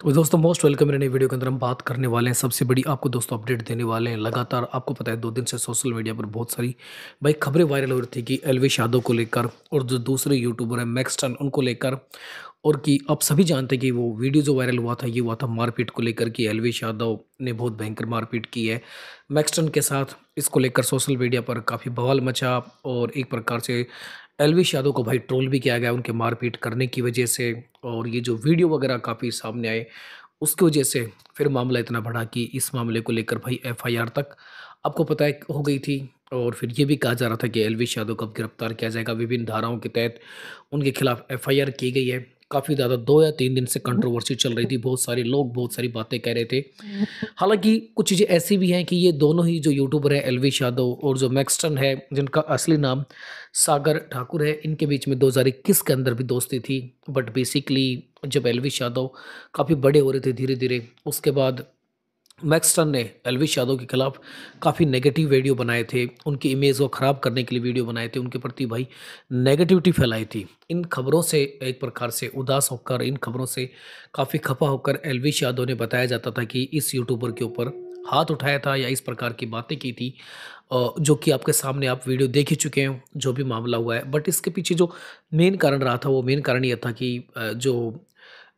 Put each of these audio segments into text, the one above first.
तो दोस्तों most welcome नई वीडियो के अंदर हम बात करने वाले हैं सबसे बड़ी आपको दोस्तों अपडेट देने वाले हैं लगातार आपको पता है दो दिन से सोशल मीडिया पर बहुत सारी भाई खबरें वायरल हो रही थी कि एलवेश यादव को लेकर और जो दूसरे यूट्यूबर हैं मैक्सटन उनको लेकर और कि आप सभी जानते हैं कि वो वीडियो जो वायरल हुआ था ये हुआ था मारपीट को लेकर कि एलवेश यादव ने बहुत भयंकर मारपीट की है मैक्सटन के साथ इसको लेकर सोशल मीडिया पर काफ़ी बवाल मचा और एक प्रकार से एलविश यादव को भाई ट्रोल भी किया गया उनके मारपीट करने की वजह से और ये जो वीडियो वगैरह काफ़ी सामने आए उसकी वजह से फिर मामला इतना बढ़ा कि इस मामले को लेकर भाई एफआईआर तक आपको पता है हो गई थी और फिर ये भी कहा जा रहा था कि एलविश यादव को अब गिरफ्तार किया जाएगा विभिन्न धाराओं के तहत उनके खिलाफ एफ़ की गई है काफ़ी ज़्यादा दो या तीन दिन से कंट्रोवर्सी हम्म। चल रही थी बहुत सारे लोग बहुत सारी बातें कह रहे थे हालांकि कुछ चीज़ें ऐसी भी हैं कि ये दोनों ही जो यूट्यूबर हैं एलवी यादव और जो मैक्सटन है जिनका असली नाम सागर ठाकुर है इनके बीच में दो के अंदर भी दोस्ती थी बट बेसिकली जब एलवेश यादव काफ़ी बड़े हो रहे थे धीरे धीरे उसके बाद मैक्सटन ने एलविश यादव के खिलाफ काफ़ी नेगेटिव वीडियो बनाए थे उनकी इमेज को ख़राब करने के लिए वीडियो बनाए थे उनके प्रति भाई नेगेटिविटी फैलाई थी इन खबरों से एक प्रकार से उदास होकर इन खबरों से काफ़ी खफा होकर एलविश यादव ने बताया जाता था कि इस यूट्यूबर के ऊपर हाथ उठाया था या इस प्रकार की बातें की थी जो कि आपके सामने आप वीडियो देख ही चुके हैं जो भी मामला हुआ है बट इसके पीछे जो मेन कारण रहा था वो मेन कारण यह था कि जो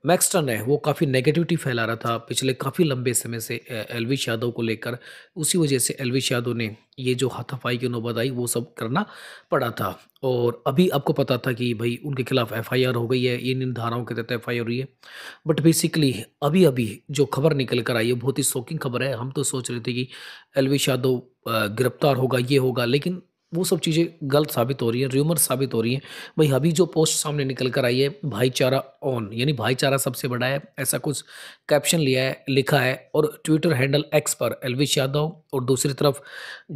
मैक्सटन है वो काफ़ी नेगेटिविटी फैला रहा था पिछले काफ़ी लंबे समय से एलविश यादव को लेकर उसी वजह से एलविश यादव ने ये जो हाथाफाई की नौबत आई वो सब करना पड़ा था और अभी आपको पता था कि भाई उनके खिलाफ एफआईआर हो गई है इन इन धाराओं के तहत एफ आई हुई है बट बेसिकली अभी अभी जो खबर निकल कर आई है बहुत ही शौकिंग खबर है हम तो सोच रहे थे कि एलविश यादव गिरफ्तार होगा ये होगा लेकिन वो सब चीज़ें गलत साबित हो रही है र्यूमर साबित हो रही है भाई अभी जो पोस्ट सामने निकल कर आई है भाईचारा ऑन यानी भाईचारा सबसे बड़ा है ऐसा कुछ कैप्शन लिया है लिखा है और ट्विटर हैंडल एक्स पर एलविश यादव और दूसरी तरफ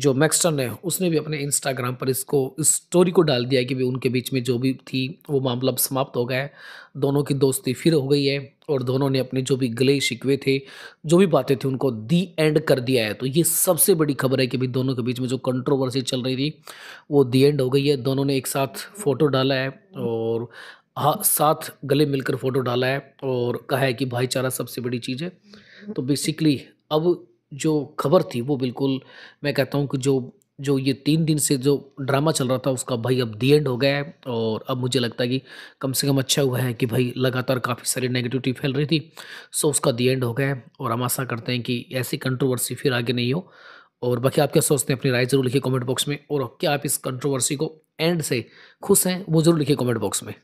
जो मैक्सटन है उसने भी अपने इंस्टाग्राम पर इसको इस स्टोरी को डाल दिया है कि भाई उनके बीच में जो भी थी वो मामला समाप्त हो गया है दोनों की दोस्ती फिर हो गई है और दोनों ने अपने जो भी गले शिकवे थे जो भी बातें थी उनको दी एंड कर दिया है तो ये सबसे बड़ी खबर है कि भाई दोनों के बीच में जो कंट्रोवर्सी चल रही थी वो दी एंड हो गई है दोनों ने एक साथ फ़ोटो डाला है और हाँ साथ गले मिलकर फ़ोटो डाला है और कहा है कि भाईचारा सबसे बड़ी चीज़ है तो बेसिकली अब जो खबर थी वो बिल्कुल मैं कहता हूँ कि जो जो ये तीन दिन से जो ड्रामा चल रहा था उसका भाई अब दी एंड हो गया है और अब मुझे लगता है कि कम से कम अच्छा हुआ है कि भाई लगातार काफ़ी सारी नेगेटिविटी फैल रही थी सो उसका दी एंड हो गया है और हम आशा करते हैं कि ऐसी कंट्रोवर्सी फिर आगे नहीं हो और बाकी आप क्या सोचते हैं अपनी राय जरूर लिखिए कमेंट बॉक्स में और क्या आप इस कंट्रोवर्सी को एंड से खुश हैं वो जरूर लिखिए कमेंट बॉक्स में